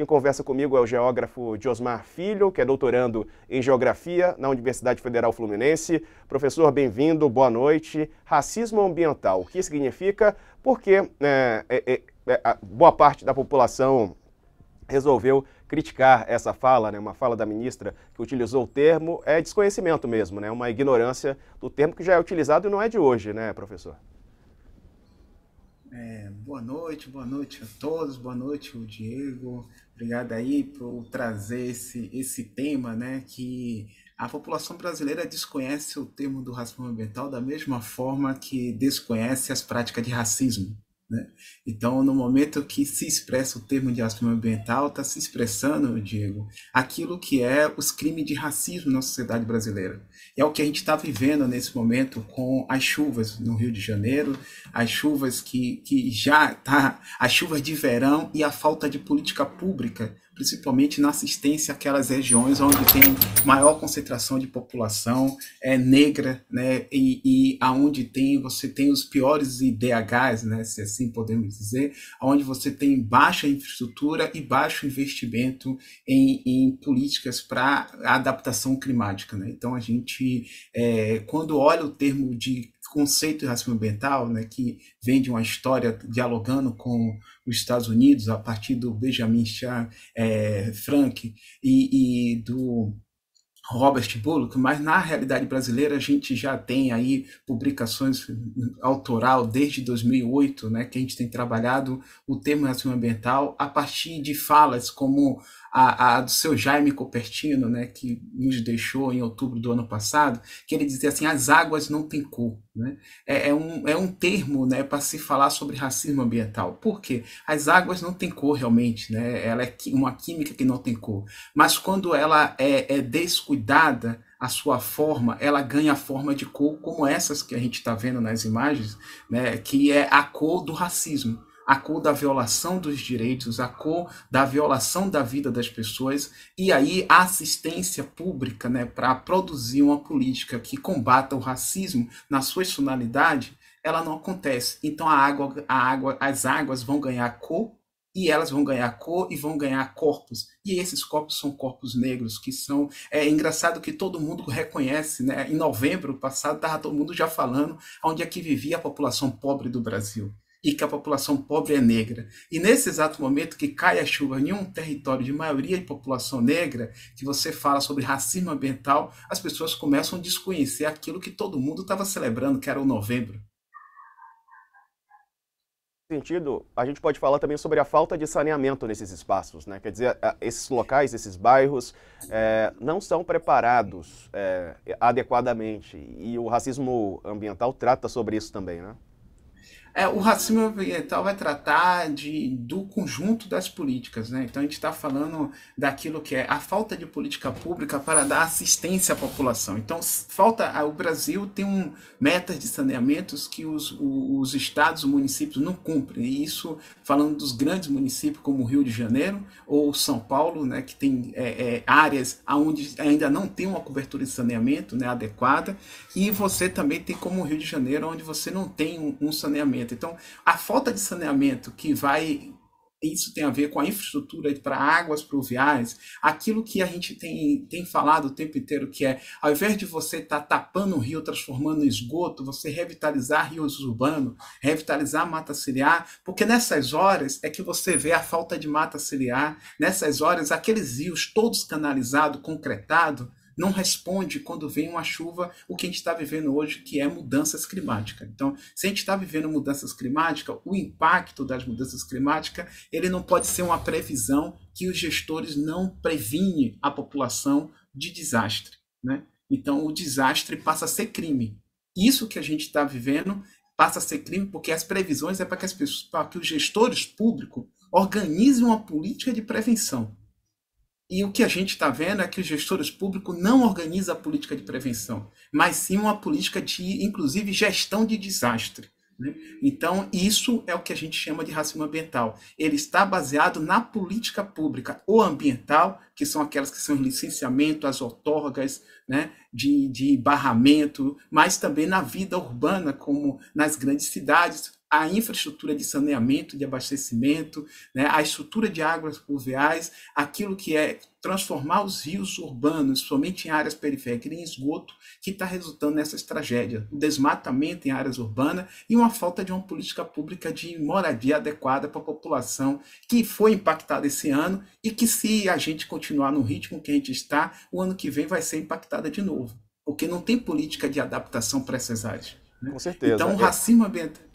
Quem conversa comigo é o geógrafo Josmar Filho, que é doutorando em Geografia na Universidade Federal Fluminense. Professor, bem-vindo, boa noite. Racismo ambiental, o que significa? Porque né, é, é, é, boa parte da população resolveu criticar essa fala, né, uma fala da ministra que utilizou o termo, é desconhecimento mesmo, né, uma ignorância do termo que já é utilizado e não é de hoje, né, professor? É, boa noite, boa noite a todos, boa noite o Diego, Obrigado aí por trazer esse, esse tema, né? Que a população brasileira desconhece o termo do racismo ambiental da mesma forma que desconhece as práticas de racismo. Né? Então, no momento que se expressa o termo de racismo ambiental, está se expressando, Diego, aquilo que é os crimes de racismo na sociedade brasileira. é o que a gente está vivendo nesse momento com as chuvas no Rio de Janeiro, as chuvas que, que já tá, as chuvas de verão e a falta de política pública principalmente na assistência àquelas regiões onde tem maior concentração de população é, negra, né, e, e aonde tem você tem os piores IDHs, né, se assim podemos dizer, onde você tem baixa infraestrutura e baixo investimento em, em políticas para adaptação climática, né. Então a gente, é, quando olha o termo de conceito de racismo ambiental, né, que vem de uma história dialogando com os Estados Unidos a partir do Benjamin Char, é, eh, Frank e, e do Robert Bullock, mas na realidade brasileira a gente já tem aí publicações hum, autoral desde 2008, né, que a gente tem trabalhado o termo racismo ambiental a partir de falas como a, a, do seu Jaime Copertino, né, que nos deixou em outubro do ano passado, que ele dizia assim, as águas não têm cor. Né? É, é um, é um termo né, para se falar sobre racismo ambiental. Por quê? As águas não têm cor realmente, né? ela é uma química que não tem cor. Mas quando ela é, é descuidada, cuidada a sua forma, ela ganha a forma de cor como essas que a gente está vendo nas imagens, né, que é a cor do racismo, a cor da violação dos direitos, a cor da violação da vida das pessoas, e aí a assistência pública né, para produzir uma política que combata o racismo na sua finalidade, ela não acontece. Então a água, a água, as águas vão ganhar cor e elas vão ganhar cor e vão ganhar corpos. E esses corpos são corpos negros, que são. É engraçado que todo mundo reconhece, né? Em novembro passado, estava todo mundo já falando onde é que vivia a população pobre do Brasil. E que a população pobre é negra. E nesse exato momento que cai a chuva em um território de maioria de população negra, que você fala sobre racismo ambiental, as pessoas começam a desconhecer aquilo que todo mundo estava celebrando, que era o novembro sentido, a gente pode falar também sobre a falta de saneamento nesses espaços, né? Quer dizer, esses locais, esses bairros é, não são preparados é, adequadamente e o racismo ambiental trata sobre isso também, né? É, o racismo ambiental vai tratar de, do conjunto das políticas, né? Então a gente está falando daquilo que é a falta de política pública para dar assistência à população. Então falta ah, o Brasil tem um, metas de saneamentos que os, os estados, os municípios não cumprem. E isso falando dos grandes municípios como Rio de Janeiro ou São Paulo, né? Que tem é, é, áreas onde ainda não tem uma cobertura de saneamento né, adequada. E você também tem como Rio de Janeiro, onde você não tem um, um saneamento saneamento. Então, a falta de saneamento que vai isso tem a ver com a infraestrutura para águas pluviais, aquilo que a gente tem, tem falado o tempo inteiro, que é, ao invés de você estar tá tapando o rio, transformando em esgoto, você revitalizar rios urbanos, revitalizar mata ciliar, porque nessas horas é que você vê a falta de mata ciliar, nessas horas aqueles rios todos canalizados, concretados, não responde quando vem uma chuva o que a gente está vivendo hoje, que é mudanças climáticas. Então, se a gente está vivendo mudanças climáticas, o impacto das mudanças climáticas ele não pode ser uma previsão que os gestores não previnem a população de desastre. Né? Então, o desastre passa a ser crime. Isso que a gente está vivendo passa a ser crime porque as previsões é para que as pessoas, para que os gestores públicos organizem uma política de prevenção. E o que a gente está vendo é que os gestores públicos não organizam a política de prevenção, mas sim uma política de, inclusive, gestão de desastre. Né? Então, isso é o que a gente chama de racismo ambiental. Ele está baseado na política pública ou ambiental, que são aquelas que são licenciamento, as outorgas né, de, de barramento, mas também na vida urbana, como nas grandes cidades, a infraestrutura de saneamento, de abastecimento, né, a estrutura de águas pluviais, aquilo que é transformar os rios urbanos, somente em áreas periféricas, em esgoto, que está resultando nessas tragédias. O desmatamento em áreas urbanas e uma falta de uma política pública de moradia adequada para a população que foi impactada esse ano e que, se a gente continuar no ritmo que a gente está, o ano que vem vai ser impactada de novo, porque não tem política de adaptação para essas áreas. Né? Com certeza. Então, o é. racismo ambiental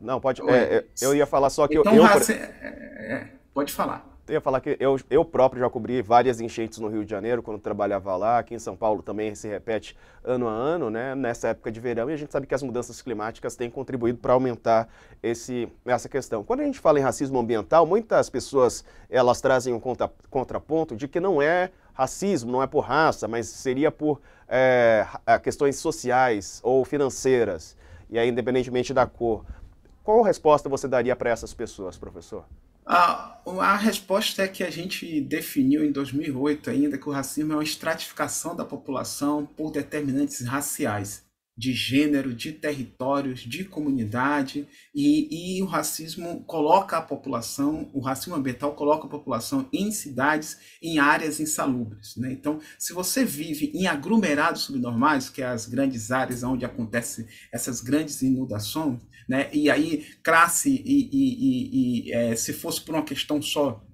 não, pode. É, é, eu ia falar só que então, eu. raci... É, é, pode falar. Eu ia falar que eu, eu próprio já cobri várias enchentes no Rio de Janeiro quando trabalhava lá. Aqui em São Paulo também se repete ano a ano, né? Nessa época de verão, e a gente sabe que as mudanças climáticas têm contribuído para aumentar esse, essa questão. Quando a gente fala em racismo ambiental, muitas pessoas elas trazem um contra, contraponto de que não é racismo, não é por raça, mas seria por é, questões sociais ou financeiras, e aí, independentemente da cor. Qual resposta você daria para essas pessoas, professor? A, a, resposta é que a gente definiu em 2008 ainda que o racismo é uma estratificação da população por determinantes raciais de gênero, de territórios, de comunidade, e, e, o racismo coloca a população, o racismo ambiental coloca a população em cidades, em áreas insalubres. Né? Então, se você vive em aglomerados subnormais, que é as grandes áreas onde acontecem essas grandes inundações, né? e aí classe, e, e, e é, se fosse por uma questão só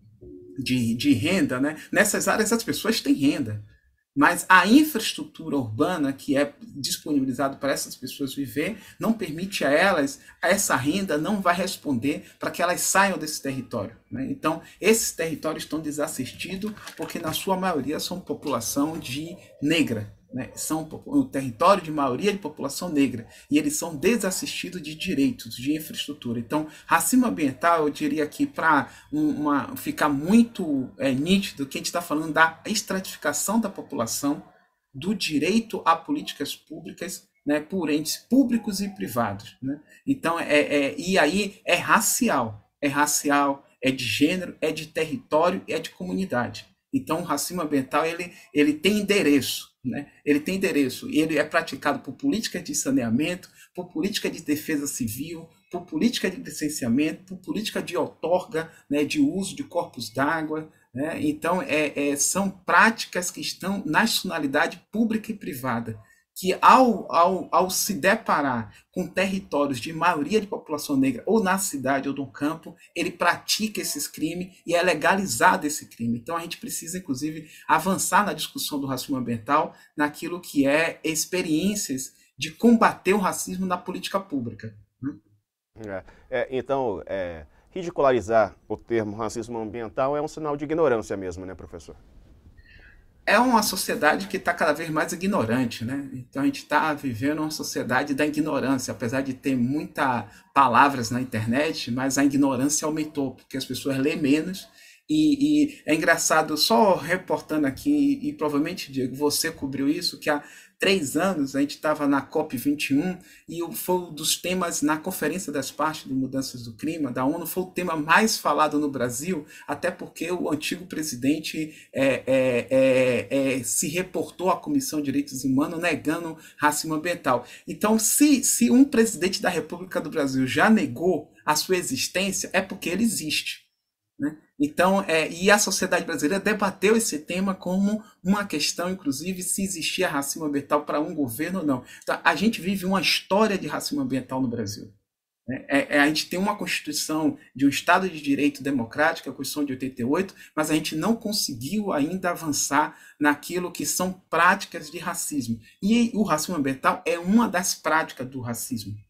de, de renda, né? nessas áreas as pessoas têm renda mas a infraestrutura urbana que é disponibilizada para essas pessoas viver não permite a elas, essa renda não vai responder para que elas saiam desse território. Né? Então, esses territórios estão desassistidos porque, na sua maioria, são população de negra, né, são o território de maioria de população negra e eles são desassistidos de direitos, de infraestrutura. Então, racismo ambiental, eu diria que para ficar muito é, nítido que a gente está falando da estratificação da população, do direito a políticas públicas né, por entes públicos e privados. Né? Então, é, é, e aí é racial, é racial, é de gênero, é de território, é de comunidade. Então, o racismo ambiental ele, ele tem endereço, né? Ele tem endereço, ele é praticado por política de saneamento, por política de defesa civil, por política de licenciamento, por política de outorga, né, de uso de corpos d'água. Né? Então, é, é, são práticas que estão na nacionalidade pública e privada que ao, ao, ao se deparar com territórios de maioria de população negra, ou na cidade ou no campo, ele pratica esses crimes e é legalizado esse crime. Então a gente precisa, inclusive, avançar na discussão do racismo ambiental, naquilo que é experiências de combater o racismo na política pública. Né? É, é, então, é, ridicularizar o termo racismo ambiental é um sinal de ignorância mesmo, né, professor? é uma sociedade que está cada vez mais ignorante, né? Então a gente está vivendo uma sociedade da ignorância, apesar de ter muitas palavras na internet, mas a ignorância aumentou porque as pessoas lêem menos e, e, é engraçado, só reportando aqui, e provavelmente, Diego, você cobriu isso, que há três anos a gente estava na COP21 e foi um dos temas na Conferência das Partes de Mudanças do Clima da ONU, foi o tema mais falado no Brasil, até porque o antigo presidente é, é, é, é, se reportou à Comissão de Direitos Humanos negando racismo ambiental. Então, se, se um presidente da República do Brasil já negou a sua existência, é porque ele existe. Então, é, e a sociedade brasileira debateu esse tema como uma questão, inclusive, se existia racismo ambiental para um governo ou não. Então, a gente vive uma história de racismo ambiental no Brasil. Né? É, é, a gente tem uma Constituição de um Estado de Direito Democrático, a Constituição de 88, mas a gente não conseguiu ainda avançar naquilo que são práticas de racismo. E o racismo ambiental é uma das práticas do racismo.